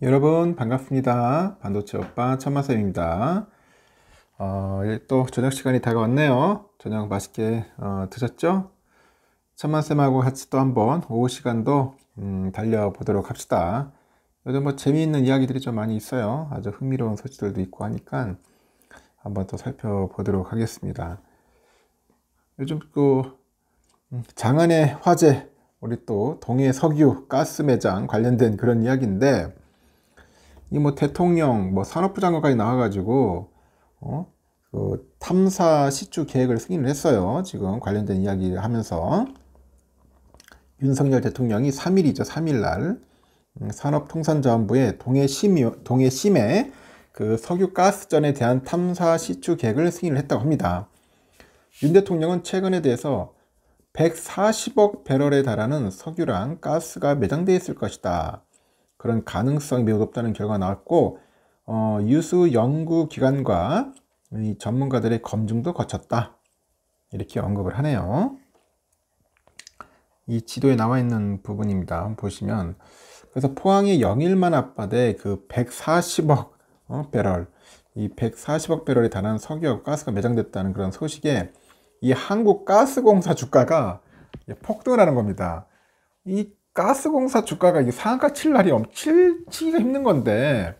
여러분 반갑습니다. 반도체 오빠 천마쌤입니다. 어, 예, 또 저녁 시간이 다가왔네요. 저녁 맛있게 어, 드셨죠? 천마쌤하고 같이 또 한번 오후 시간도 음, 달려보도록 합시다. 요즘 뭐 재미있는 이야기들이 좀 많이 있어요. 아주 흥미로운 소식들도 있고 하니까 한번 또 살펴보도록 하겠습니다. 요즘 그 장안의 화재 우리 또 동해 석유 가스 매장 관련된 그런 이야기인데 이뭐 대통령, 뭐 산업부 장관까지 나와가지고 어? 그 탐사 시추 계획을 승인을 했어요. 지금 관련된 이야기를 하면서 윤석열 대통령이 3일이죠. 3일 날 음, 산업통상자원부의 동해심에 그 석유가스전에 대한 탐사 시추 계획을 승인을 했다고 합니다. 윤 대통령은 최근에 대해서 140억 배럴에 달하는 석유랑 가스가 매장돼 있을 것이다. 그런 가능성이 매우 높다는 결과가 나왔고 어, 유수 연구기관과 전문가들의 검증도 거쳤다 이렇게 언급을 하네요 이 지도에 나와 있는 부분입니다 보시면 그래서 포항의 영일만 앞바다에 그 140억 어, 배럴 이 140억 배럴에 달하는 석유와 가스가 매장됐다는 그런 소식에 이 한국가스공사 주가가 폭등을 하는 겁니다. 이 가스공사 주가가 이게 상한가 칠 날이 엄칠 치기가 힘든 건데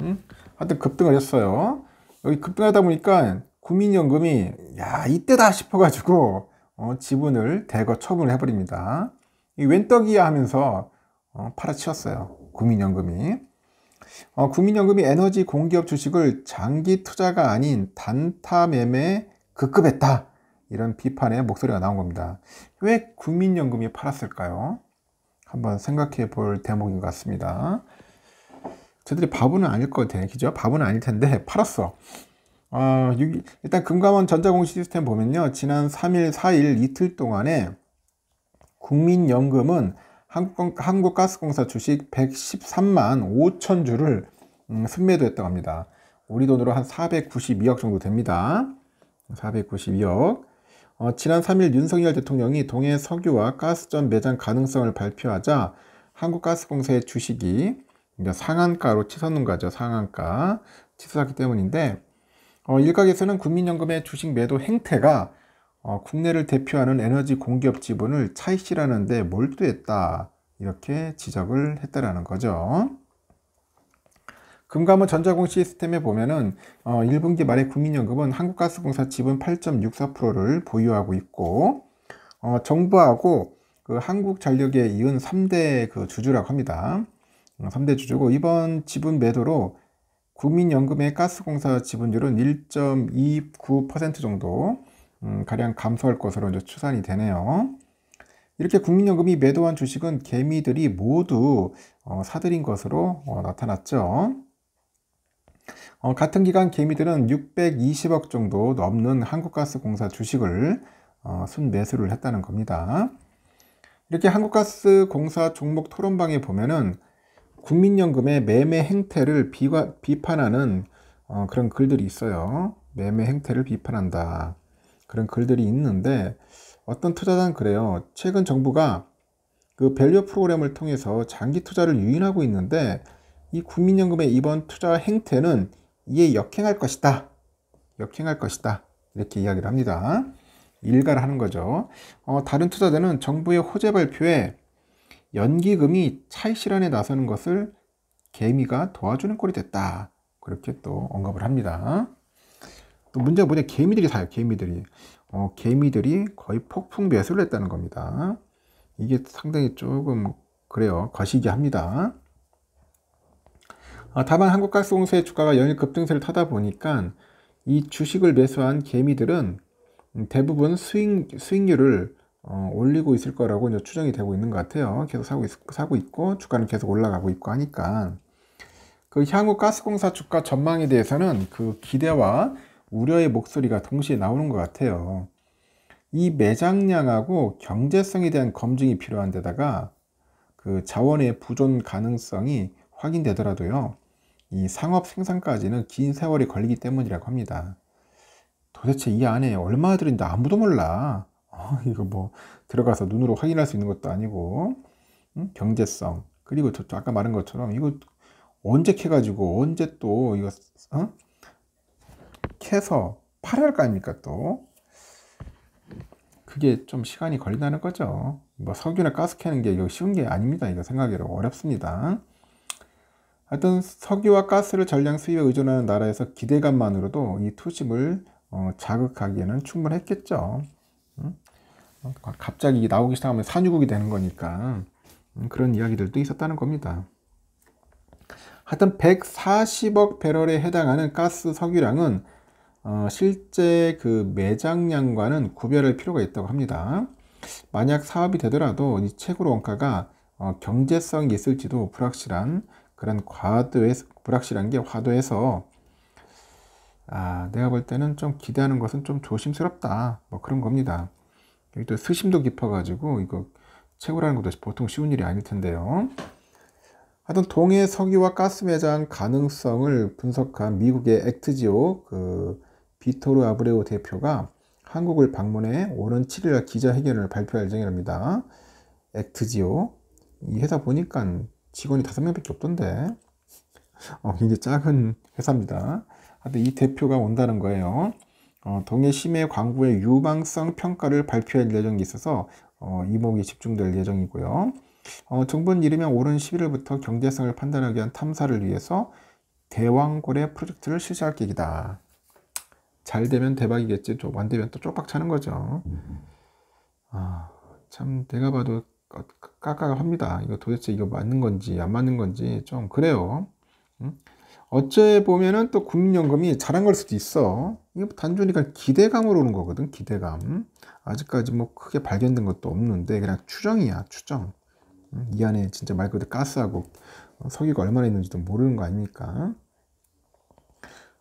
음? 하여튼 급등을 했어요 여기 급등하다 보니까 국민연금이 야 이때다 싶어가지고 어, 지분을 대거 처분을 해버립니다 이 웬떡이야 하면서 어, 팔아치웠어요 국민연금이 어, 국민연금이 에너지 공기업 주식을 장기 투자가 아닌 단타 매매 급급했다 이런 비판의 목소리가 나온 겁니다 왜 국민연금이 팔았을까요? 한번 생각해 볼 대목인 것 같습니다. 저들이 바보는 아닐 거대, 그죠? 바보는 아닐 텐데, 팔았어. 어, 일단 금감원 전자공시 시스템 보면요. 지난 3일, 4일 이틀 동안에 국민연금은 한국, 가스공사 주식 113만 5천 주를 음, 순매도했다고 합니다. 우리 돈으로 한 492억 정도 됩니다. 492억. 어, 지난 3일 윤석열 대통령이 동해 석유와 가스전 매장 가능성을 발표하자 한국가스공사의 주식이 상한가로 치솟는 거죠. 상한가 치솟았기 때문인데 어, 일각에서는 국민연금의 주식 매도 행태가 어, 국내를 대표하는 에너지 공기업 지분을 차익시라는데 몰두했다 이렇게 지적을 했다라는 거죠. 금감원 전자공 시스템에 보면은 어 1분기 말에 국민연금은 한국가스공사 지분 8.64%를 보유하고 있고 어 정부하고 그 한국전력에 이은 3대 그 주주라고 합니다. 3대 어, 주주고 이번 지분 매도로 국민연금의 가스공사 지분율은 1.29% 정도 음 가량 감소할 것으로 이제 추산이 되네요. 이렇게 국민연금이 매도한 주식은 개미들이 모두 어 사들인 것으로 어 나타났죠. 어, 같은 기간 개미들은 620억 정도 넘는 한국가스공사 주식을 어, 순매수를 했다는 겁니다. 이렇게 한국가스공사 종목 토론방에 보면은 국민연금의 매매 행태를 비과, 비판하는 어, 그런 글들이 있어요. 매매 행태를 비판한다. 그런 글들이 있는데 어떤 투자단 그래요. 최근 정부가 그 밸류 프로그램을 통해서 장기 투자를 유인하고 있는데 이 국민연금의 이번 투자 행태는 이에 역행할 것이다. 역행할 것이다. 이렇게 이야기를 합니다. 일가를 하는 거죠. 어, 다른 투자자는 정부의 호재 발표에 연기금이 차익 실현에 나서는 것을 개미가 도와주는 꼴이 됐다. 그렇게 또 언급을 합니다. 또 문제가 뭐냐? 개미들이 사요. 개미들이. 어, 개미들이 거의 폭풍 매수를 했다는 겁니다. 이게 상당히 조금 그래요. 거시기 합니다. 아, 다만 한국가스공사의 주가가 연일 급등세를 타다 보니까 이 주식을 매수한 개미들은 대부분 수익, 수익률을 어, 올리고 있을 거라고 이제 추정이 되고 있는 것 같아요. 계속 사고, 있, 사고 있고 주가는 계속 올라가고 있고 하니까 그 향후 가스공사 주가 전망에 대해서는 그 기대와 우려의 목소리가 동시에 나오는 것 같아요. 이 매장량하고 경제성에 대한 검증이 필요한 데다가 그 자원의 부존 가능성이 확인되더라도요. 이 상업 생산까지는 긴 세월이 걸리기 때문이라고 합니다. 도대체 이 안에 얼마나 들어있 아무도 몰라. 어, 이거 뭐 들어가서 눈으로 확인할 수 있는 것도 아니고 응? 음, 경제성 그리고 저, 저 아까 말한 것처럼 이거 언제 캐가지고 언제 또 이거 어? 캐서 팔아야 할거 아닙니까 또 그게 좀 시간이 걸린다는 거죠 뭐 석유나 가스 캐는 게 이거 쉬운 게 아닙니다 이거 생각으로 어렵습니다 하여튼 석유와 가스를 전량 수입에 의존하는 나라에서 기대감만으로도 이 투심을 어, 자극하기에는 충분했겠죠. 음? 어, 갑자기 나오기 시작하면 산유국이 되는 거니까 음, 그런 이야기들도 있었다는 겁니다. 하여튼 140억 배럴에 해당하는 가스 석유량은 어, 실제 그 매장량과는 구별할 필요가 있다고 합니다. 만약 사업이 되더라도 이 채굴 원가가 어, 경제성이 있을지도 불확실한 그런 과도에서 불확실한 게 과도해서 아 내가 볼 때는 좀 기대하는 것은 좀 조심스럽다 뭐 그런 겁니다. 여기 또 수심도 깊어가지고 이거 채굴하는 것도 보통 쉬운 일이 아닐 텐데요. 하여튼 동해 석유와 가스 매장 가능성을 분석한 미국의 액트지오 그 비토르 아브레오 대표가 한국을 방문해 오는 7일 기자회견을 발표할 예정이랍니다. 액트지오 이 회사 보니까 직원이 다섯 명밖에 없던데 어, 굉장히 작은 회사입니다. 하여튼 이 대표가 온다는 거예요. 어, 동해 심해 광고의 유방성 평가를 발표할 예정이 있어서 어, 이목이 집중될 예정이고요. 어, 정부는 이르면 오른 11일부터 경제성을 판단하기 위한 탐사를 위해서 대왕고래 프로젝트를 실시할 계획이다. 잘 되면 대박이겠지. 또 안 되면 또 쪽박 차는 거죠. 아, 참 내가 봐도 까까합니다. 이거 도대체 이거 맞는 건지 안 맞는 건지 좀 그래요. 어째 보면은 또 국민연금이 잘한 걸 수도 있어. 이거 뭐 단순히 그냥 기대감으로 오는 거거든. 기대감. 아직까지 뭐 크게 발견된 것도 없는데 그냥 추정이야. 추정. 이 안에 진짜 말 그대로 가스하고 석유가 얼마나 있는지도 모르는 거 아닙니까?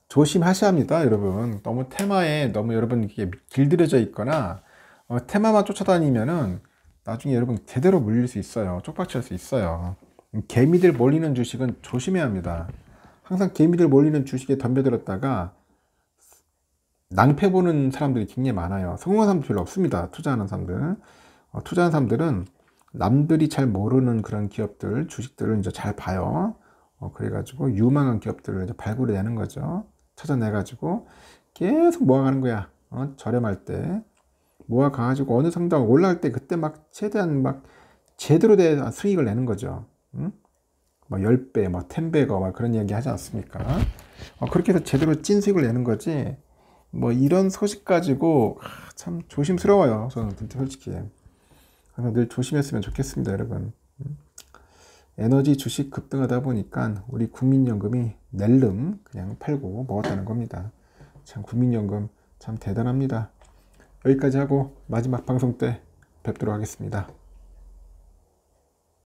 조심하셔야 합니다, 여러분. 너무 테마에 너무 여러분 이게 길들여져 있거나 어, 테마만 쫓아다니면은 나중에 여러분 제대로 물릴 수 있어요. 쪽박칠 수 있어요. 개미들 몰리는 주식은 조심해야 합니다. 항상 개미들 몰리는 주식에 덤벼들었다가 낭패 보는 사람들이 굉장히 많아요. 성공한 사람들 별로 없습니다. 투자하는 사람들. 어, 투자하는 사람들은 남들이 잘 모르는 그런 기업들, 주식들을 이제 잘 봐요. 어, 그래가지고 유망한 기업들을 이제 발굴해내는 거죠. 찾아내가지고 계속 모아가는 거야. 어, 저렴할 때. 모아가지고 어느 상당 올라갈 때 그때 막 최대한 막 제대로 된 수익을 내는 거죠. 응? 막 10배, 막 10배가 막 그런 이야기 하지 않습니까? 어, 그렇게 해서 제대로 찐 수익을 내는 거지. 뭐 이런 소식 가지고 아, 참 조심스러워요. 저는 솔직히. 항상 늘 조심했으면 좋겠습니다, 여러분. 에너지 주식 급등하다 보니까 우리 국민연금이 낼름 그냥 팔고 먹었다는 겁니다. 참 국민연금 참 대단합니다. 여기까지 하고 마지막 방송 때 뵙도록 하겠습니다.